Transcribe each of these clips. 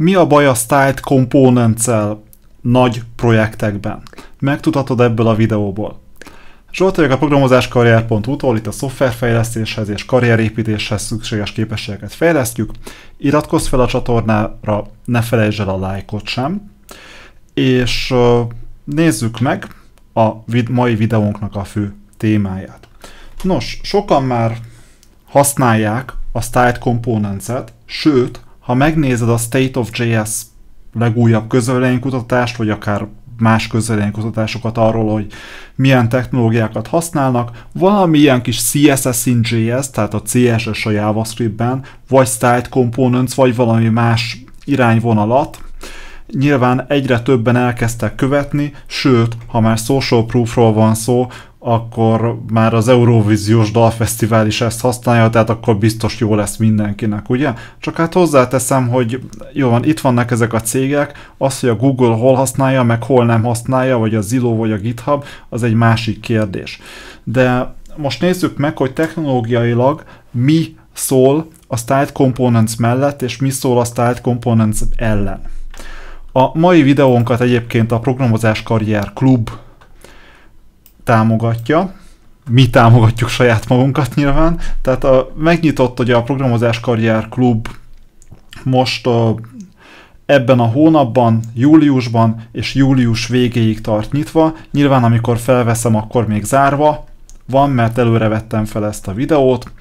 Mi a baj a Styled components nagy projektekben? Megtudhatod ebből a videóból. Zsolt vagyok a programozáskarrier.hu-tól, itt a szoftverfejlesztéshez és karrierépítéshez szükséges képességeket fejlesztjük. Iratkozz fel a csatornára, ne felejtsd el a lájkot sem. És nézzük meg a mai videónknak a fő témáját. Nos, sokan már használják a Styled components sőt, ha megnézed a State of JS legújabb közölénykutatást, vagy akár más közölénykutatásokat arról, hogy milyen technológiákat használnak, valamilyen kis CSS in JS, tehát a CSS a JavaScript-ben, vagy Styled Components, vagy valami más irányvonalat, nyilván egyre többen elkezdtek követni, sőt, ha már social proofról van szó, akkor már az Eurovíziós Dalfesztivál is ezt használja, tehát akkor biztos jó lesz mindenkinek, ugye? Csak hát hozzáteszem, hogy jó van, itt vannak ezek a cégek, az, hogy a Google hol használja, meg hol nem használja, vagy a Zillow, vagy a GitHub, az egy másik kérdés. De most nézzük meg, hogy technológiailag mi szól a Styled Components mellett, és mi szól a Styled Components ellen. A mai videónkat egyébként a Programozás Karrier Klub támogatja, mi támogatjuk saját magunkat nyilván, tehát a, megnyitott ugye a Programozás Karrier Klub most a, ebben a hónapban, júliusban és július végéig tart nyitva, nyilván amikor felveszem, akkor még zárva van, mert előre vettem fel ezt a videót,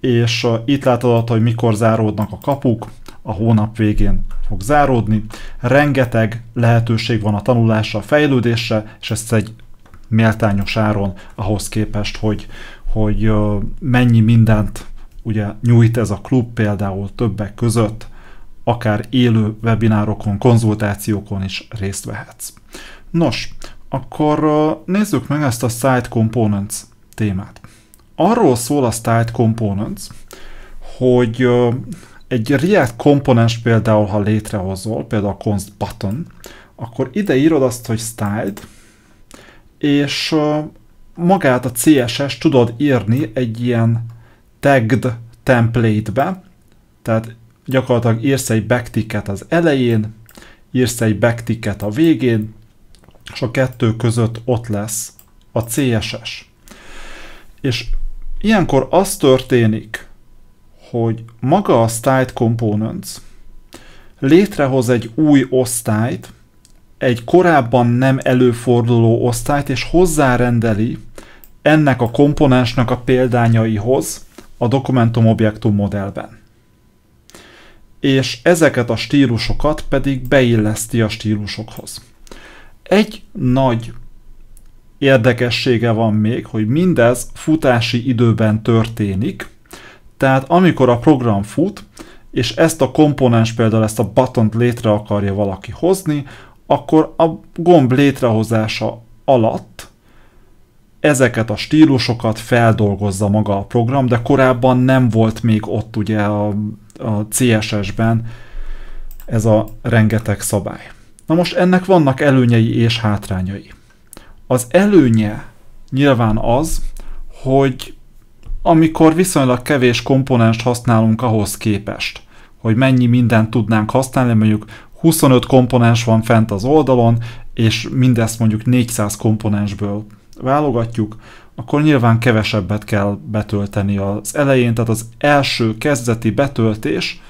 és a, itt látod, hogy mikor záródnak a kapuk, a hónap végén fog záródni. Rengeteg lehetőség van a tanulásra, a fejlődésre, és ezt egy méltányos áron ahhoz képest, hogy, hogy mennyi mindent ugye nyújt ez a klub például többek között, akár élő webinárokon, konzultációkon is részt vehetsz. Nos, akkor nézzük meg ezt a Site Components témát. Arról szól a Site Components, hogy egy React komponens például, ha létrehozol, például a const button, akkor ide írod azt, hogy styled, és magát a CSS tudod írni egy ilyen tagged template-be, tehát gyakorlatilag írsz egy backticket az elején, írsz egy backticket a végén, és a kettő között ott lesz a CSS. És ilyenkor az történik, hogy maga a styled components létrehoz egy új osztályt, egy korábban nem előforduló osztályt, és hozzárendeli ennek a komponensnek a példányaihoz a dokumentum objektum modellben. És ezeket a stílusokat pedig beilleszti a stílusokhoz. Egy nagy érdekessége van még, hogy mindez futási időben történik, tehát amikor a program fut, és ezt a komponens például ezt a button létre akarja valaki hozni, akkor a gomb létrehozása alatt ezeket a stílusokat feldolgozza maga a program, de korábban nem volt még ott ugye a, a CSS-ben ez a rengeteg szabály. Na most ennek vannak előnyei és hátrányai. Az előnye nyilván az, hogy amikor viszonylag kevés komponens használunk ahhoz képest, hogy mennyi mindent tudnánk használni, mondjuk 25 komponens van fent az oldalon, és mindezt mondjuk 400 komponensből válogatjuk, akkor nyilván kevesebbet kell betölteni az elején, tehát az első kezdeti betöltés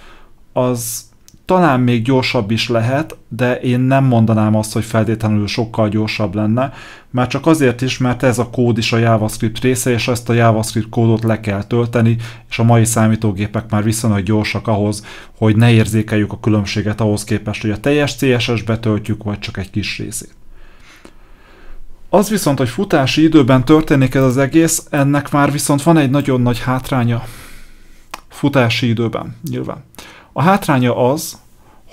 az talán még gyorsabb is lehet, de én nem mondanám azt, hogy feltétlenül sokkal gyorsabb lenne, már csak azért is, mert ez a kód is a JavaScript része, és ezt a JavaScript kódot le kell tölteni, és a mai számítógépek már viszonylag gyorsak ahhoz, hogy ne érzékeljük a különbséget ahhoz képest, hogy a teljes css betöltjük, vagy csak egy kis részét. Az viszont, hogy futási időben történik ez az egész, ennek már viszont van egy nagyon nagy hátránya. Futási időben, nyilván. A hátránya az,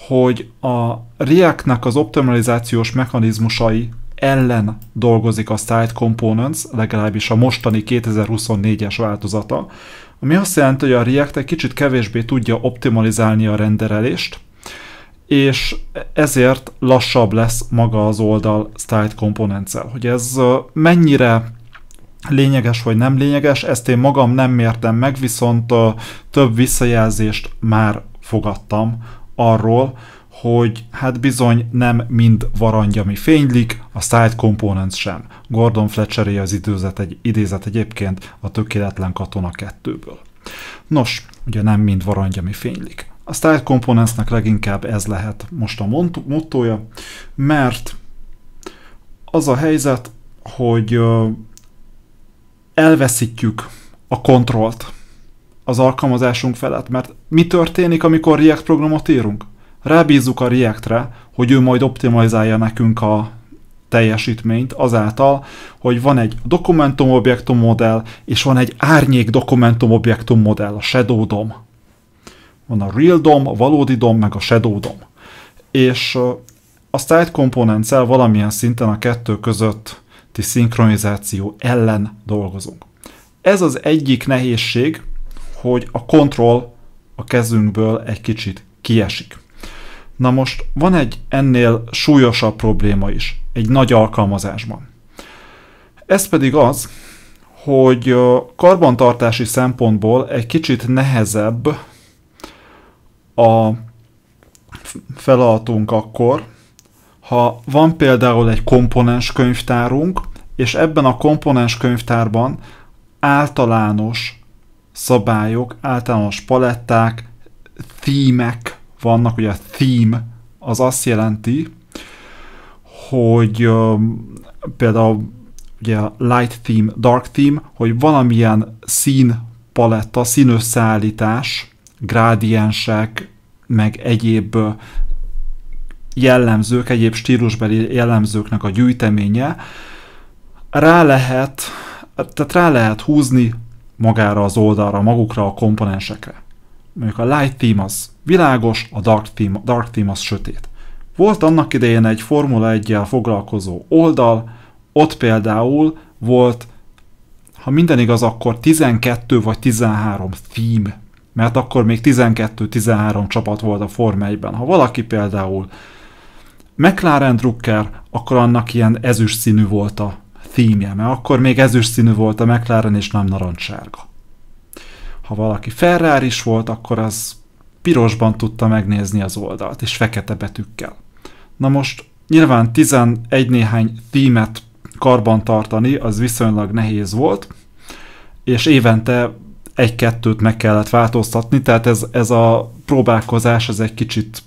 hogy a React-nek az optimalizációs mechanizmusai ellen dolgozik a Site Components, legalábbis a mostani 2024-es változata, ami azt jelenti, hogy a React egy kicsit kevésbé tudja optimalizálni a renderelést, és ezért lassabb lesz maga az oldal Styled components -el. Hogy ez mennyire lényeges vagy nem lényeges, ezt én magam nem mértem meg, viszont több visszajelzést már fogadtam arról, hogy hát bizony nem mind varangy, ami fénylik, a side component sem. Gordon Fletcher az időzet egy, idézet egyébként a tökéletlen katona kettőből. Nos, ugye nem mind varangy, ami fénylik. A Style Componentsnek leginkább ez lehet most a mottoja, mert az a helyzet, hogy elveszítjük a kontrollt az alkalmazásunk felett, mert mi történik, amikor React programot írunk? Rábízzuk a Reactre, hogy ő majd optimalizálja nekünk a teljesítményt azáltal, hogy van egy dokumentum-objektum modell, és van egy árnyék dokumentum-objektum modell, a Shadow DOM. Van a Real DOM, a valódi DOM, meg a Shadow DOM. És a Style components valamilyen szinten a kettő közötti szinkronizáció ellen dolgozunk. Ez az egyik nehézség, hogy a kontroll a kezünkből egy kicsit kiesik. Na most van egy ennél súlyosabb probléma is, egy nagy alkalmazásban. Ez pedig az, hogy karbantartási szempontból egy kicsit nehezebb a feladatunk akkor, ha van például egy komponens könyvtárunk, és ebben a komponens könyvtárban általános szabályok, általános paletták, themek vannak, ugye a theme az azt jelenti, hogy például ugye a light theme, dark theme, hogy valamilyen szín paletta, színösszeállítás, grádiensek, meg egyéb jellemzők, egyéb stílusbeli jellemzőknek a gyűjteménye, rá lehet, tehát rá lehet húzni magára az oldalra, magukra a komponensekre. Mondjuk a light team az világos, a dark team, dark team az sötét. Volt annak idején egy Formula 1-jel foglalkozó oldal, ott például volt, ha minden igaz, akkor 12 vagy 13 team, mert akkor még 12-13 csapat volt a Forma 1-ben. Ha valaki például McLaren Drucker, akkor annak ilyen ezüst színű volt a thímje, mert akkor még ezüst színű volt a McLaren, és nem narancsárga. Ha valaki Ferrari is volt, akkor az pirosban tudta megnézni az oldalt, és fekete betűkkel. Na most nyilván 11 néhány tímet karbantartani, az viszonylag nehéz volt, és évente egy-kettőt meg kellett változtatni, tehát ez, ez a próbálkozás, ez egy kicsit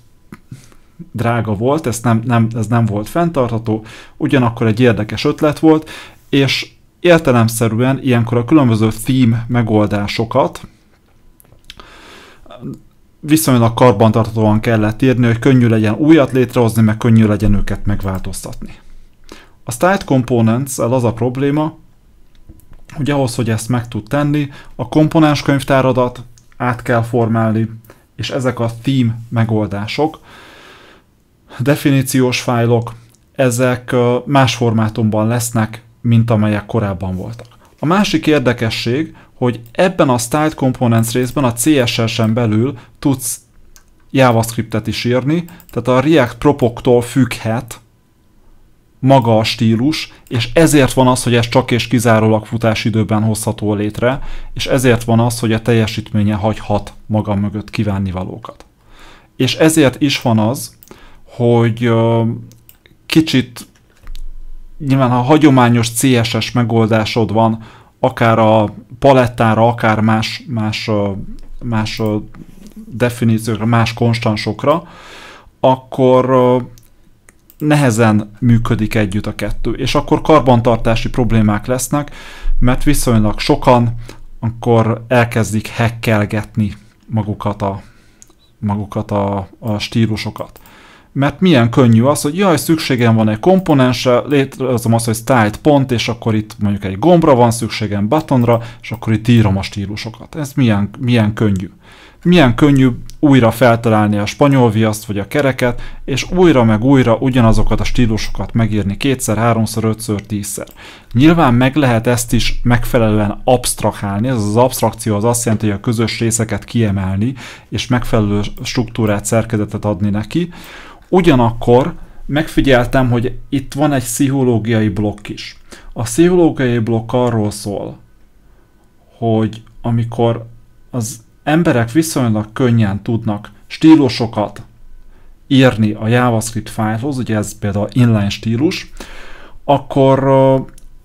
drága volt, ez nem, nem, ez nem volt fenntartható, ugyanakkor egy érdekes ötlet volt, és értelemszerűen ilyenkor a különböző theme megoldásokat viszonylag karbantartatóan kellett írni, hogy könnyű legyen újat létrehozni, meg könnyű legyen őket megváltoztatni. A Styled components az a probléma, hogy ahhoz, hogy ezt meg tud tenni, a komponens könyvtáradat át kell formálni, és ezek a theme megoldások, definíciós fájlok, ezek más formátumban lesznek, mint amelyek korábban voltak. A másik érdekesség, hogy ebben a Styled Components részben a CSS-en belül tudsz JavaScriptet is írni, tehát a React propoktól függhet maga a stílus, és ezért van az, hogy ez csak és kizárólag futásidőben hozható létre, és ezért van az, hogy a teljesítménye hagyhat maga mögött kívánnivalókat. És ezért is van az, hogy kicsit nyilván ha hagyományos CSS megoldásod van, akár a palettára, akár más, más, más definíciókra, más konstansokra, akkor nehezen működik együtt a kettő. És akkor karbantartási problémák lesznek, mert viszonylag sokan akkor elkezdik hekkelgetni magukat a, magukat a, a stílusokat mert milyen könnyű az, hogy jaj, szükségem van egy komponense, létrehozom azt, hogy styled pont, és akkor itt mondjuk egy gombra van szükségem, buttonra, és akkor itt írom a stílusokat. Ez milyen, milyen könnyű. Milyen könnyű újra feltalálni a spanyol viaszt vagy a kereket, és újra meg újra ugyanazokat a stílusokat megírni kétszer, háromszor, ötször, tízszer. Nyilván meg lehet ezt is megfelelően absztrahálni, ez az abstrakció az azt jelenti, hogy a közös részeket kiemelni, és megfelelő struktúrát, szerkezetet adni neki, Ugyanakkor megfigyeltem, hogy itt van egy pszichológiai blokk is. A pszichológiai blokk arról szól, hogy amikor az emberek viszonylag könnyen tudnak stílusokat írni a JavaScript fájlhoz, ugye ez például inline stílus, akkor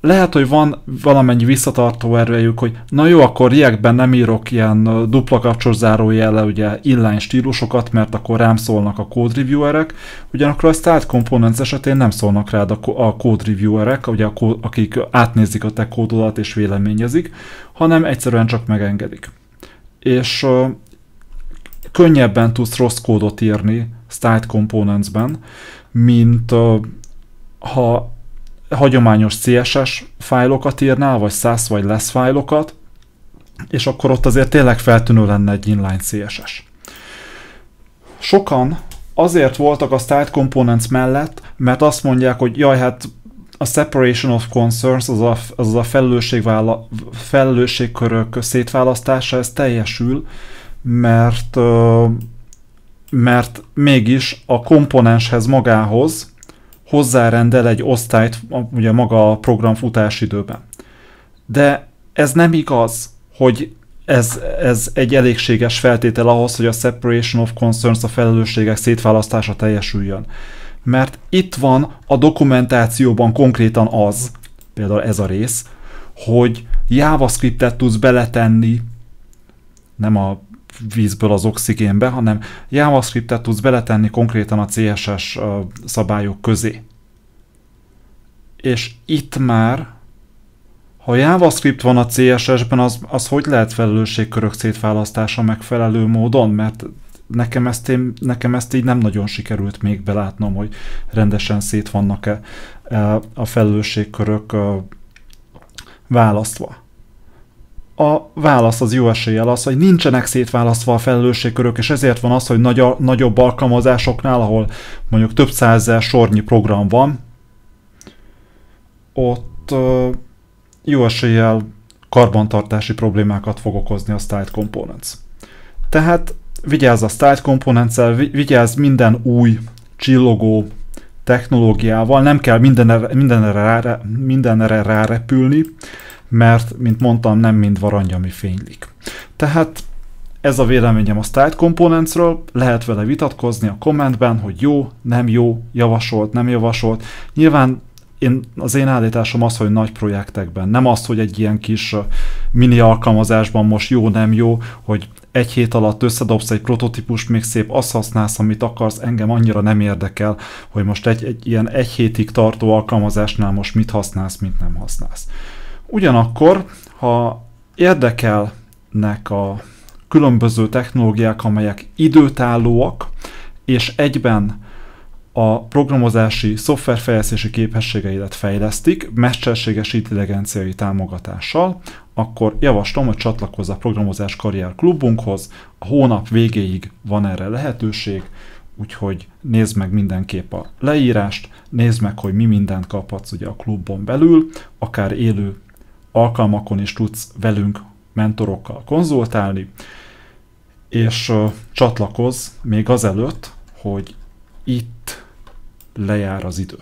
lehet, hogy van valamennyi visszatartó erőjük, hogy na jó, akkor ilyekben nem írok ilyen dupla kapcsos zárójele, ugye inline stílusokat, mert akkor rám szólnak a code reviewerek, ugyanakkor a start components esetén nem szólnak rád a code reviewerek, ugye a kód, akik átnézik a te kódodat és véleményezik, hanem egyszerűen csak megengedik. És uh, könnyebben tudsz rossz kódot írni components-ben, mint uh, ha hagyományos CSS fájlokat írnál, vagy SAS vagy lesz fájlokat, és akkor ott azért tényleg feltűnő lenne egy inline CSS. Sokan azért voltak a styled Components mellett, mert azt mondják, hogy jaj, hát a separation of concerns, az a, az a felelősségvála, felelősségkörök szétválasztása, ez teljesül, mert, mert mégis a komponenshez magához hozzárendel egy osztályt ugye maga a program időben. De ez nem igaz, hogy ez, ez egy elégséges feltétel ahhoz, hogy a separation of concerns, a felelősségek szétválasztása teljesüljön. Mert itt van a dokumentációban konkrétan az, például ez a rész, hogy JavaScript-et tudsz beletenni, nem a vízből az oxigénbe, hanem JavaScript-et tudsz beletenni konkrétan a CSS szabályok közé. És itt már, ha JavaScript van a CSS-ben, az, az hogy lehet felelősségkörök szétválasztása megfelelő módon? Mert nekem ezt, én, nekem ezt így nem nagyon sikerült még belátnom, hogy rendesen szét vannak-e a felelősségkörök választva a válasz az jó eséllyel az, hogy nincsenek szétválasztva a felelősségkörök, és ezért van az, hogy nagy, nagyobb alkalmazásoknál, ahol mondjuk több százezer sornyi program van, ott ö, jó eséllyel karbantartási problémákat fog okozni a Styled Components. Tehát vigyázz a Styled components vigyázz minden új csillogó technológiával, nem kell mindenre, mindenre, rá, mindenre rárepülni, mert, mint mondtam, nem mind varangy, ami fénylik. Tehát ez a véleményem a Style components lehet vele vitatkozni a kommentben, hogy jó, nem jó, javasolt, nem javasolt. Nyilván én, az én állításom az, hogy nagy projektekben, nem az, hogy egy ilyen kis mini alkalmazásban most jó, nem jó, hogy egy hét alatt összedobsz egy prototípust, még szép azt használsz, amit akarsz, engem annyira nem érdekel, hogy most egy, egy ilyen egy hétig tartó alkalmazásnál most mit használsz, mit nem használsz. Ugyanakkor, ha érdekelnek a különböző technológiák, amelyek időtállóak, és egyben a programozási szoftverfejlesztési képességeidet fejlesztik, mesterséges intelligenciai támogatással, akkor javaslom, hogy csatlakozz a Programozás Karrier Klubunkhoz. A hónap végéig van erre lehetőség, úgyhogy nézd meg mindenképp a leírást, nézd meg, hogy mi mindent kaphatsz ugye a klubon belül, akár élő alkalmakon is tudsz velünk, mentorokkal konzultálni, és csatlakozz még azelőtt, hogy itt lejár az idő.